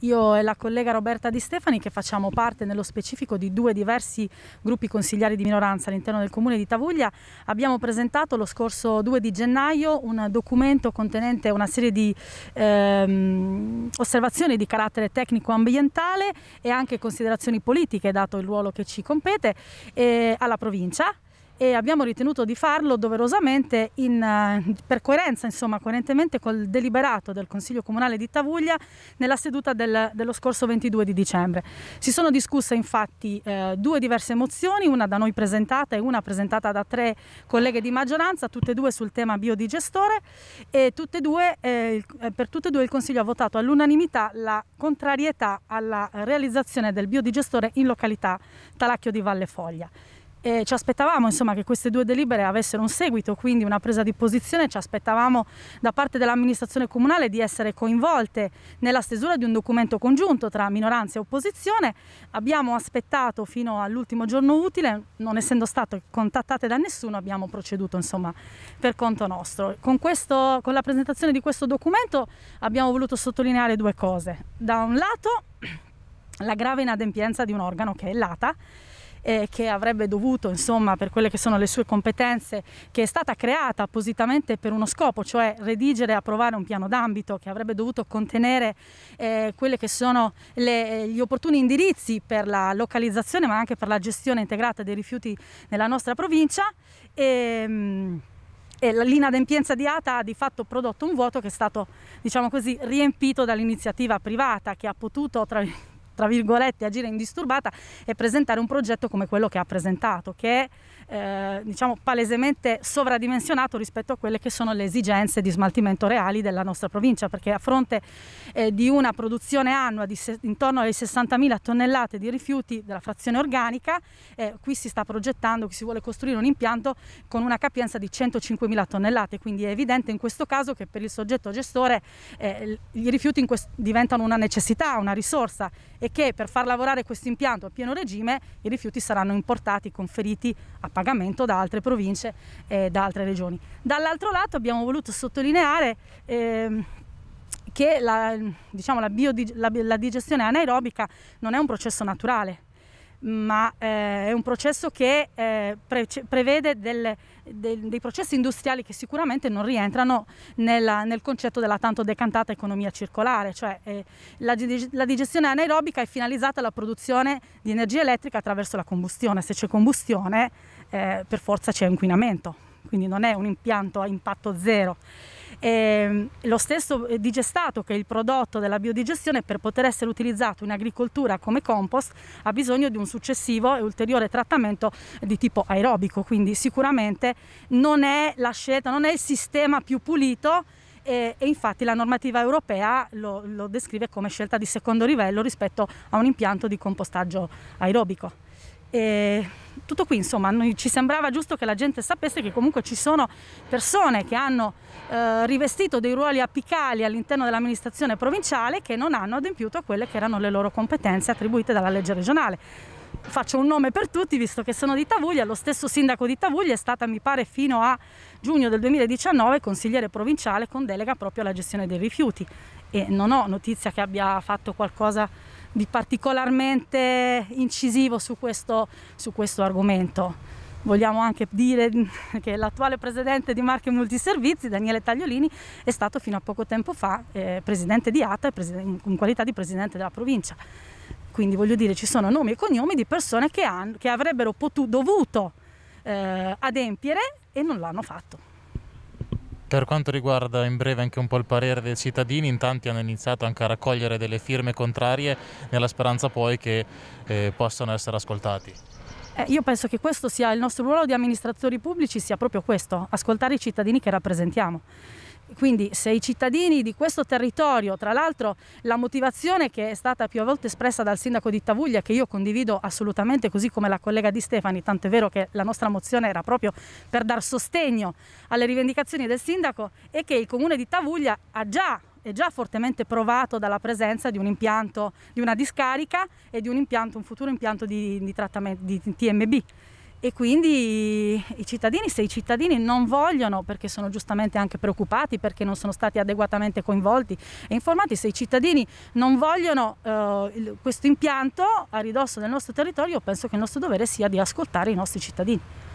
io e la collega Roberta Di Stefani che facciamo parte nello specifico di due diversi gruppi consigliari di minoranza all'interno del comune di Tavuglia, abbiamo presentato lo scorso 2 di gennaio un documento contenente una serie di ehm, osservazioni di carattere tecnico-ambientale e anche considerazioni politiche, dato il ruolo che ci compete, eh, alla provincia e abbiamo ritenuto di farlo doverosamente in, eh, per coerenza, insomma, coerentemente col deliberato del Consiglio Comunale di Tavuglia nella seduta del, dello scorso 22 di dicembre. Si sono discusse infatti eh, due diverse mozioni, una da noi presentata e una presentata da tre colleghe di maggioranza, tutte e due sul tema biodigestore e tutte due, eh, eh, per tutte e due il Consiglio ha votato all'unanimità la contrarietà alla realizzazione del biodigestore in località Talacchio di Valle Foglia. E ci aspettavamo insomma, che queste due delibere avessero un seguito, quindi una presa di posizione, ci aspettavamo da parte dell'amministrazione comunale di essere coinvolte nella stesura di un documento congiunto tra minoranza e opposizione. Abbiamo aspettato fino all'ultimo giorno utile, non essendo state contattate da nessuno abbiamo proceduto insomma, per conto nostro. Con, questo, con la presentazione di questo documento abbiamo voluto sottolineare due cose. Da un lato la grave inadempienza di un organo che è l'ATA, eh, che avrebbe dovuto, insomma, per quelle che sono le sue competenze, che è stata creata appositamente per uno scopo, cioè redigere e approvare un piano d'ambito che avrebbe dovuto contenere eh, quelli che sono le, gli opportuni indirizzi per la localizzazione ma anche per la gestione integrata dei rifiuti nella nostra provincia. Ehm, e, e l'inadempienza di ATA ha di fatto prodotto un vuoto che è stato, diciamo così, riempito dall'iniziativa privata che ha potuto, tra tra virgolette agire indisturbata e presentare un progetto come quello che ha presentato, che è eh, diciamo palesemente sovradimensionato rispetto a quelle che sono le esigenze di smaltimento reali della nostra provincia, perché a fronte eh, di una produzione annua di se- intorno alle 60.000 tonnellate di rifiuti della frazione organica, eh, qui si sta progettando, qui si vuole costruire un impianto con una capienza di 105.000 tonnellate, quindi è evidente in questo caso che per il soggetto gestore eh, i rifiuti quest- diventano una necessità, una risorsa e che per far lavorare questo impianto a pieno regime i rifiuti saranno importati, conferiti a pagamento da altre province e da altre regioni. Dall'altro lato abbiamo voluto sottolineare ehm, che la, diciamo, la, la, la, digestione anaerobica non è un processo naturale, ma eh, è un processo che eh, pre prevede del, del, dei processi industriali che sicuramente non rientrano nella, nel concetto della tanto decantata economia circolare, cioè eh, la, la, digestione anaerobica è finalizzata alla produzione di energia elettrica attraverso la combustione, se c'è combustione eh, per forza c'è inquinamento, quindi non è un impianto a impatto zero. E ehm, lo stesso eh, digestato che è il prodotto della biodigestione per poter essere utilizzato in agricoltura come compost ha bisogno di un successivo e ulteriore trattamento di tipo aerobico, quindi sicuramente non è la scelta, non è il sistema più pulito e, e infatti la normativa europea lo, lo descrive come scelta di secondo livello rispetto a un impianto di compostaggio aerobico. E tutto qui, insomma, noi, ci sembrava giusto che la gente sapesse che comunque ci sono persone che hanno eh, rivestito dei ruoli apicali all'interno dell'amministrazione provinciale che non hanno adempiuto a quelle che erano le loro competenze attribuite dalla legge regionale. Faccio un nome per tutti, visto che sono di Tavuglia, lo stesso sindaco di Tavuglia è stata, mi pare, fino a giugno del 2019 consigliere provinciale con delega proprio alla gestione dei rifiuti e non ho notizia che abbia fatto qualcosa di particolarmente incisivo su questo, su questo argomento. Vogliamo anche dire che l'attuale presidente di Marche Multiservizi, Daniele Tagliolini, è stato fino a poco tempo fa eh, presidente di ATA in qualità di presidente della provincia. Quindi voglio dire, ci sono nomi e cognomi di persone che, hanno, che avrebbero potuto, dovuto eh, adempiere e non l'hanno fatto. Per quanto riguarda in breve anche un po' il parere dei cittadini, in tanti hanno iniziato anche a raccogliere delle firme contrarie nella speranza poi che eh, possano essere ascoltati. Eh, io penso che questo sia il nostro ruolo di amministratori pubblici, sia proprio questo, ascoltare i cittadini che rappresentiamo. Quindi se i cittadini di questo territorio, tra l'altro la motivazione che è stata più a volte espressa dal sindaco di Tavuglia, che io condivido assolutamente così come la collega di Stefani, tant'è vero che la nostra mozione era proprio per dar sostegno alle rivendicazioni del sindaco, è che il comune di Tavuglia ha già è già fortemente provato dalla presenza di un impianto, di una discarica e di un, impianto, un futuro impianto di, di trattamento di TMB. E quindi i cittadini, se i cittadini non vogliono, perché sono giustamente anche preoccupati, perché non sono stati adeguatamente coinvolti e informati, se i cittadini non vogliono eh, questo impianto a ridosso del nostro territorio, penso che il nostro dovere sia di ascoltare i nostri cittadini.